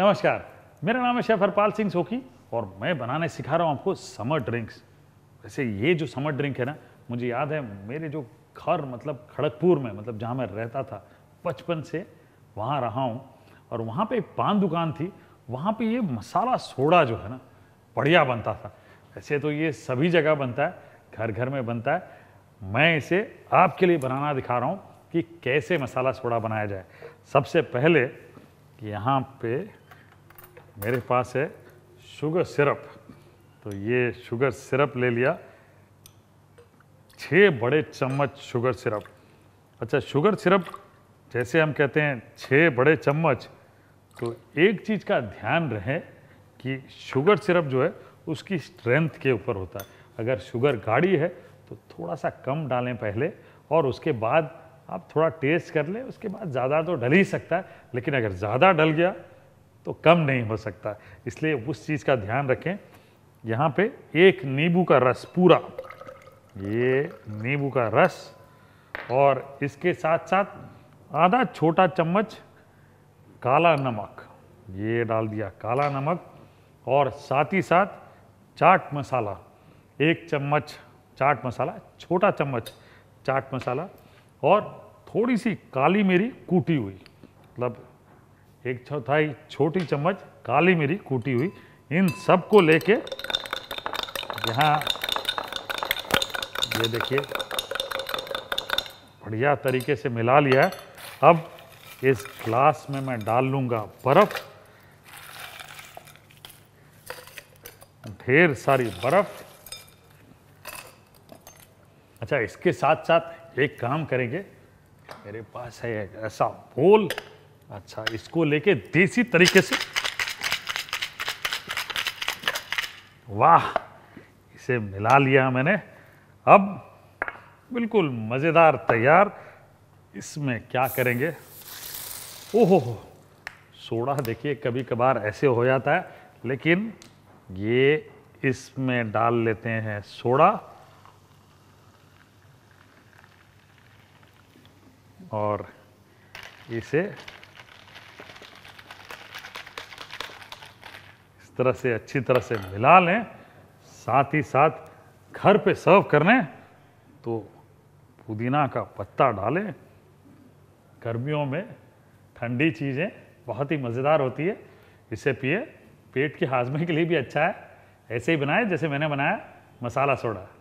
नमस्कार मेरा नाम है शेफ हरपाल सिंह सोखी और मैं बनाने सिखा रहा हूँ आपको समर ड्रिंक्स वैसे ये जो समर ड्रिंक है ना मुझे याद है मेरे जो घर मतलब खड़गपुर में मतलब जहाँ मैं रहता था बचपन से वहाँ रहा हूँ और वहाँ पे पान दुकान थी वहाँ पे ये मसाला सोडा जो है ना बढ़िया बनता था वैसे तो ये सभी जगह बनता है घर घर में बनता है मैं इसे आपके लिए बनाना दिखा रहा हूँ कि कैसे मसाला सोडा बनाया जाए सबसे पहले यहाँ पे मेरे पास है शुगर सिरप तो ये शुगर सिरप ले लिया छः बड़े चम्मच शुगर सिरप अच्छा शुगर सिरप जैसे हम कहते हैं छः बड़े चम्मच तो एक चीज़ का ध्यान रहे कि शुगर सिरप जो है उसकी स्ट्रेंथ के ऊपर होता है अगर शुगर गाढ़ी है तो थोड़ा सा कम डालें पहले और उसके बाद आप थोड़ा टेस्ट कर लें उसके बाद ज़्यादा तो डल ही सकता है लेकिन अगर ज़्यादा डल गया तो कम नहीं हो सकता इसलिए उस चीज़ का ध्यान रखें यहाँ पे एक नींबू का रस पूरा ये नींबू का रस और इसके साथ साथ आधा छोटा चम्मच काला नमक ये डाल दिया काला नमक और साथ ही साथ चाट मसाला एक चम्मच चाट मसाला छोटा चम्मच चाट मसाला और थोड़ी सी काली मेरी कूटी हुई मतलब एक चौथाई छोटी चम्मच काली मिरी कूटी हुई इन सबको लेके यहाँ ये देखिए बढ़िया तरीके से मिला लिया है अब इस ग्लास में मैं डाल लूँगा बर्फ़ ढेर सारी बर्फ़ अच्छा इसके साथ साथ एक काम करेंगे मेरे पास है ऐसा बोल अच्छा इसको लेके देसी तरीके से वाह इसे मिला लिया मैंने अब बिल्कुल मज़ेदार तैयार इसमें क्या करेंगे ओहो हो सोडा देखिए कभी कभार ऐसे हो जाता है लेकिन ये इसमें डाल लेते हैं सोडा और इसे तरह से अच्छी तरह से मिला लें साथ ही साथ घर पे सर्व कर लें तो पुदीना का पत्ता डालें गर्मियों में ठंडी चीज़ें बहुत ही मज़ेदार होती है इसे पिए पेट के हाजमे के लिए भी अच्छा है ऐसे ही बनाए जैसे मैंने बनाया मसाला सोडा